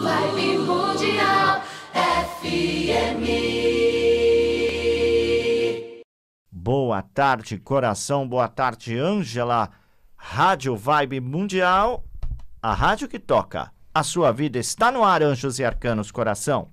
Live Mundial FM. Boa tarde, coração. Boa tarde, Ângela. Rádio Vibe Mundial, a rádio que toca. A sua vida está no ar, anjos e arcanos, coração.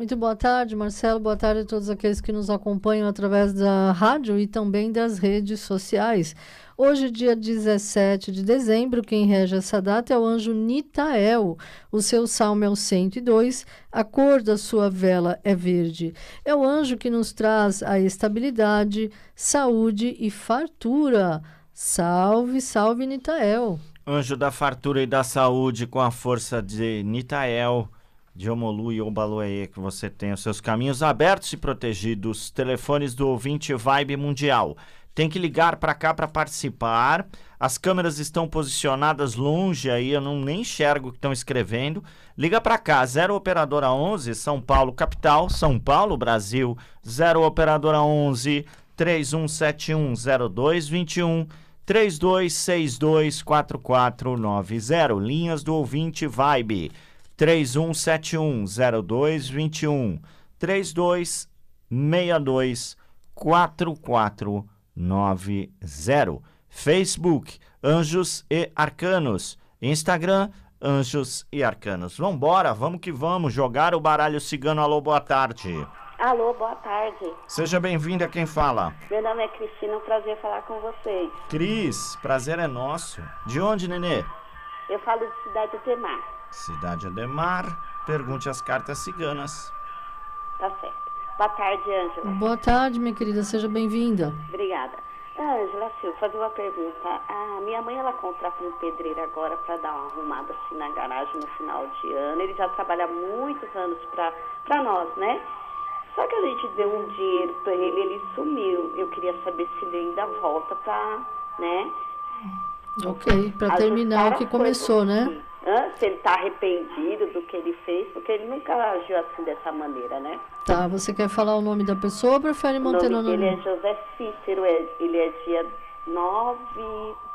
Muito boa tarde, Marcelo. Boa tarde a todos aqueles que nos acompanham através da rádio e também das redes sociais. Hoje, dia 17 de dezembro, quem rege essa data é o anjo Nitael. O seu salmo é o 102, a cor da sua vela é verde. É o anjo que nos traz a estabilidade, saúde e fartura. Salve, salve Nitael. Anjo da fartura e da saúde, com a força de Nitael de Omolu e aí que você tem os seus caminhos abertos e protegidos. Telefones do ouvinte Vibe Mundial. Tem que ligar para cá para participar. As câmeras estão posicionadas longe aí, eu não nem enxergo o que estão escrevendo. Liga para cá, 0 operadora 11 São Paulo capital, São Paulo, Brasil. 0 operadora 11 31710221 32624490. Linhas do ouvinte Vibe. 31710221 3262 4490. Facebook Anjos e Arcanos, Instagram Anjos e Arcanos. Vambora, vamos que vamos jogar o baralho cigano. Alô, boa tarde. Alô, boa tarde. Seja bem-vinda, é quem fala? Meu nome é Cristina, um prazer falar com vocês. Cris, prazer é nosso. De onde, Nenê? Eu falo de Cidade Temar. Cidade Ademar, pergunte as cartas ciganas. Tá certo. Boa tarde, Ângela. Boa tarde, minha querida. Seja bem-vinda. Obrigada. Ângela, Se eu fazer uma pergunta. A minha mãe, ela contrata um pedreiro agora para dar uma arrumada assim na garagem no final de ano. Ele já trabalha muitos anos para nós, né? Só que a gente deu um dinheiro para ele, ele sumiu. Eu queria saber se ele ainda volta para, né? Ok, para terminar o que começou, né? se ele está arrependido do que ele fez, porque ele nunca agiu assim dessa maneira, né? Tá, você quer falar o nome da pessoa ou prefere manter o nome? Ele é José Cícero, é, ele é dia 9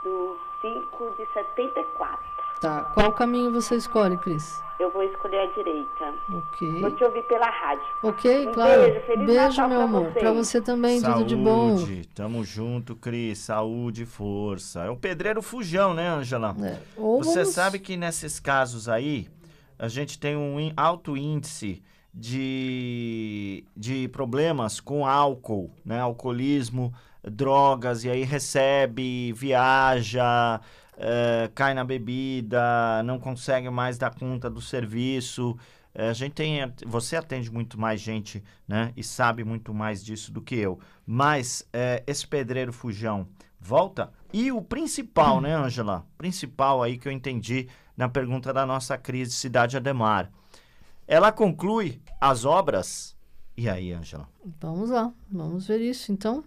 do 5 de 74. Tá. Qual caminho você escolhe, Cris? Eu vou escolher a direita. Ok. Vou te ouvir pela rádio. Ok, um claro. Beijo, Feliz beijo Natal meu pra amor. Para você também, Saúde. tudo de bom. Saúde, tamo junto, Cris. Saúde e força. É o pedreiro fujão, né, Angela? É. Você sabe que nesses casos aí, a gente tem um alto índice de, de problemas com álcool, né? Alcoolismo, drogas, e aí recebe, viaja, eh, cai na bebida, não consegue mais dar conta do serviço. Eh, a gente tem, você atende muito mais gente, né? E sabe muito mais disso do que eu. Mas é, esse pedreiro fujão volta. E o principal, né, Angela? Principal aí que eu entendi na pergunta da nossa crise Cidade Ademar. Ela conclui as obras. E aí, Angela? Vamos lá, vamos ver isso. Então,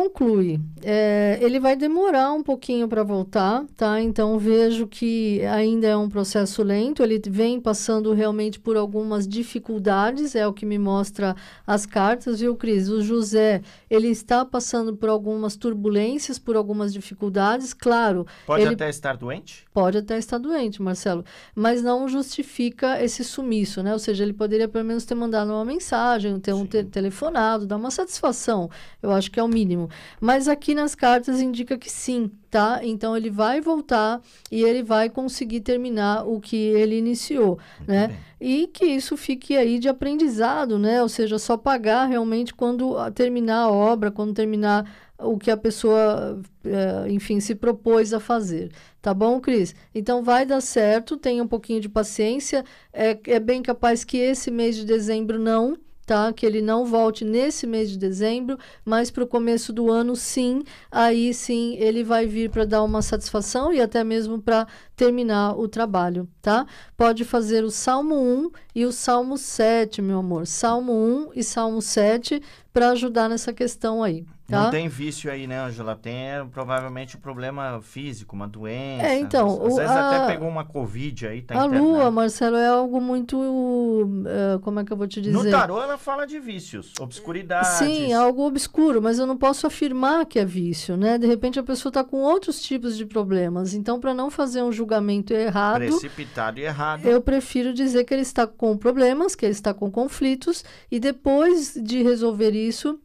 conclui. É, ele vai demorar um pouquinho para voltar, tá? Então vejo que ainda é um processo lento. Ele vem passando realmente por algumas dificuldades, é o que me mostra as cartas, viu, Cris? O José, ele está passando por algumas turbulências, por algumas dificuldades, claro. Pode até estar doente? Pode até estar doente, Marcelo. Mas não justifica esse sumiço, né? Ou seja, ele poderia pelo menos ter mandado uma mensagem, ter Sim. um te telefonado, dar uma satisfação. Eu acho que é o mínimo mesmo. Mas aqui nas cartas indica que sim, tá? Então ele vai voltar e ele vai conseguir terminar o que ele iniciou, Muito né? Bem. E que isso fique aí de aprendizado, né? Ou seja, só pagar realmente quando terminar a obra, quando terminar o que a pessoa, eh, enfim, se propôs a fazer. Tá bom, Cris? Então vai dar certo, tenha um pouquinho de paciência. É, é bem capaz que esse mês de dezembro não, tá? Que ele não volte nesse mês de dezembro, mas para o começo do ano, sim. Aí sim ele vai vir para dar uma satisfação e até mesmo para terminar o trabalho, tá? Pode fazer o Salmo 1 e o Salmo 7, meu amor. Salmo 1 e Salmo 7 para ajudar nessa questão aí, Tá? Não tem vício aí, né, Angela? Tem é, provavelmente um problema físico, uma doença. É, então. Às, o, às vezes a, até pegou uma Covid aí, tá A lua, Marcelo, é algo muito. Uh, como é que eu vou te dizer? No tarô ela fala de vícios, obscuridade. Sim, é algo obscuro, mas eu não posso afirmar que é vício, né? De repente a pessoa está com outros tipos de problemas. Então, para não fazer um julgamento errado. Precipitado e errado. Eu prefiro dizer que ele está com problemas, que ele está com conflitos, e depois de resolver isso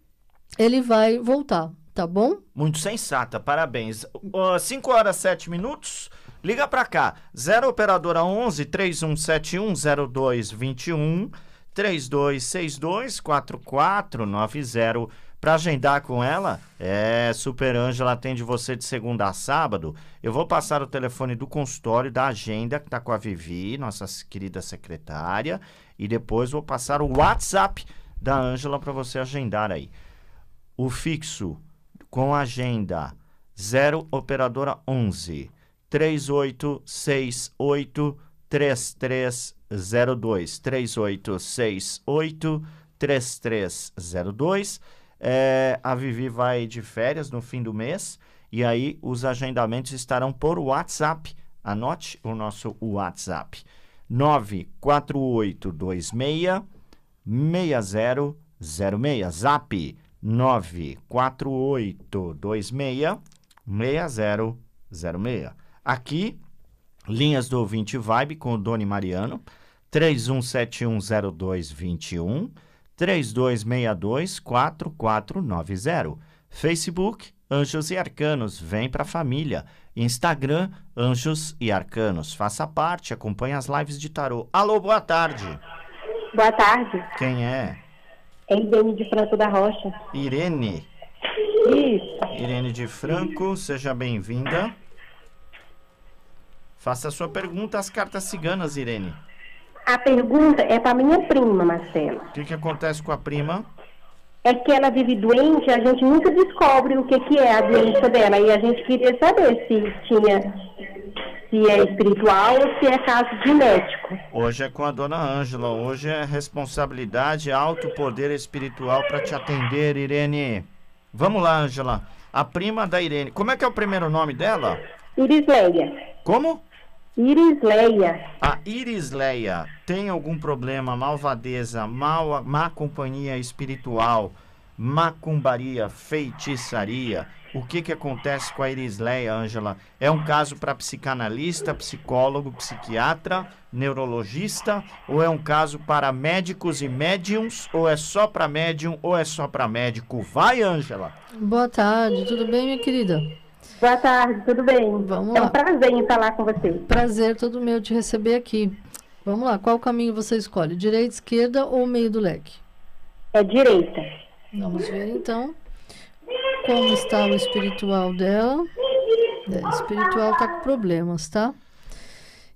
ele vai voltar, tá bom? Muito sensata, parabéns. 5 uh, horas 7 minutos. Liga para cá, 0 operadora 11 3171 0221 3262 4490 para agendar com ela, é Super Ângela atende você de segunda a sábado. Eu vou passar o telefone do consultório da agenda que tá com a Vivi, nossa querida secretária, e depois vou passar o WhatsApp da Ângela para você agendar aí o fixo com agenda 0 operadora 11 3868 3302 3868 3302 é, a Vivi vai de férias no fim do mês e aí os agendamentos estarão por WhatsApp. Anote o nosso WhatsApp: 94826 6006. Zap 948266006. Aqui, linhas do ouvinte Vibe com o Doni Mariano, 31710221, 32624490. Facebook, Anjos e Arcanos, vem para a família. Instagram, Anjos e Arcanos. Faça parte, acompanhe as lives de tarô. Alô, boa tarde. Boa tarde. Quem é? É Irene de Franco da Rocha. Irene. Isso. Irene de Franco, seja bem-vinda. Faça a sua pergunta às cartas ciganas, Irene. A pergunta é para minha prima, Marcela. O que, que acontece com a prima? É que ela vive doente, a gente nunca descobre o que, que é a doença dela. E a gente queria saber se tinha se é espiritual ou se é caso de médico. Hoje é com a dona Ângela, hoje é responsabilidade, alto poder espiritual para te atender, Irene. Vamos lá, Ângela. A prima da Irene. Como é que é o primeiro nome dela? Irisleia. Como? Irisleia. A Irisleia tem algum problema, malvadeza, mal, má companhia espiritual? macumbaria, feitiçaria. O que, que acontece com a Irisleia, Ângela? É um caso para psicanalista, psicólogo, psiquiatra, neurologista? Ou é um caso para médicos e médiums? Ou é só para médium? Ou é só para médico? Vai, Ângela! Boa tarde, tudo bem, minha querida? Boa tarde, tudo bem? Vamos é um lá. prazer em falar com você. Prazer todo meu te receber aqui. Vamos lá, qual caminho você escolhe? Direita, esquerda ou meio do leque? É direita. Vamos ver então como está o espiritual dela. É, espiritual está com problemas, tá?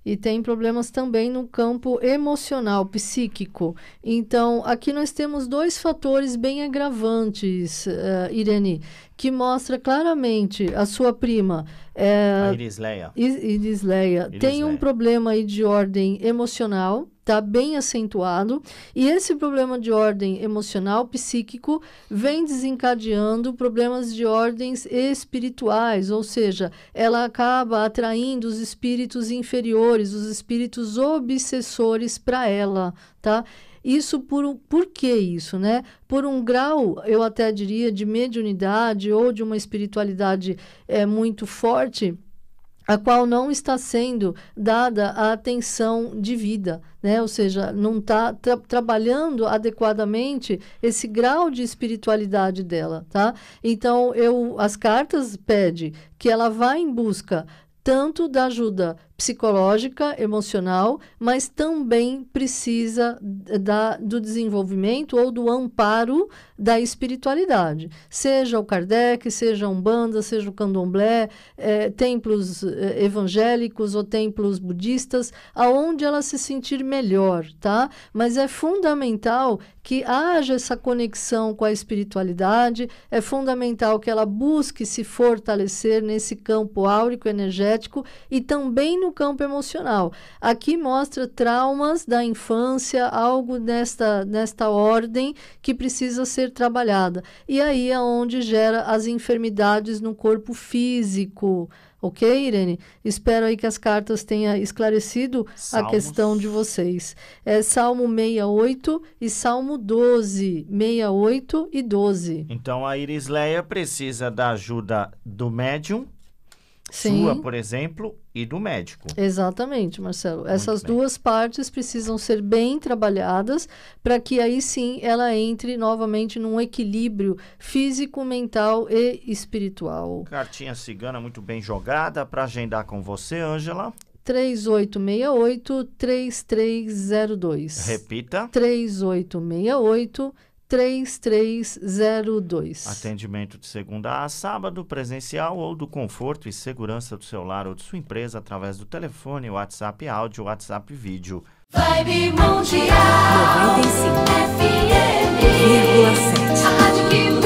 E tem problemas também no campo emocional, psíquico. Então, aqui nós temos dois fatores bem agravantes, uh, Irene, que mostra claramente a sua prima. É, a Irisleia. Irisleia. Irisleia. Tem um problema aí de ordem emocional está bem acentuado e esse problema de ordem emocional, psíquico, vem desencadeando problemas de ordens espirituais, ou seja, ela acaba atraindo os espíritos inferiores, os espíritos obsessores para ela, tá? Isso por, por que isso, né? Por um grau, eu até diria, de mediunidade ou de uma espiritualidade é, muito forte, a qual não está sendo dada a atenção vida, né? ou seja, não está tra trabalhando adequadamente esse grau de espiritualidade dela. Tá? Então, eu, as cartas pedem que ela vá em busca tanto da ajuda psicológica, emocional, mas também precisa da, do desenvolvimento ou do amparo da espiritualidade. Seja o Kardec, seja a Umbanda, seja o Candomblé, eh, templos eh, evangélicos ou templos budistas, aonde ela se sentir melhor, tá? Mas é fundamental que haja essa conexão com a espiritualidade, é fundamental que ela busque se fortalecer nesse campo áurico energético e também no campo emocional. Aqui mostra traumas da infância, algo nesta, nesta ordem que precisa ser trabalhada. E aí é onde gera as enfermidades no corpo físico. Ok, Irene? Espero aí que as cartas tenham esclarecido Salmos. a questão de vocês. É Salmo 68 e Salmo 12. 68 e 12. Então a Iris Leia precisa da ajuda do médium Sim. sua, por exemplo, e do médico. Exatamente, Marcelo. Muito Essas bem. duas partes precisam ser bem trabalhadas para que aí sim ela entre novamente num equilíbrio físico, mental e espiritual. Cartinha cigana muito bem jogada para agendar com você, Ângela. 3868 3302. Repita. 3868 3302. Atendimento de segunda a sábado, presencial ou do conforto e segurança do seu lar ou de sua empresa através do telefone, WhatsApp áudio, WhatsApp vídeo. Vibe Mundial 95 FM A rádio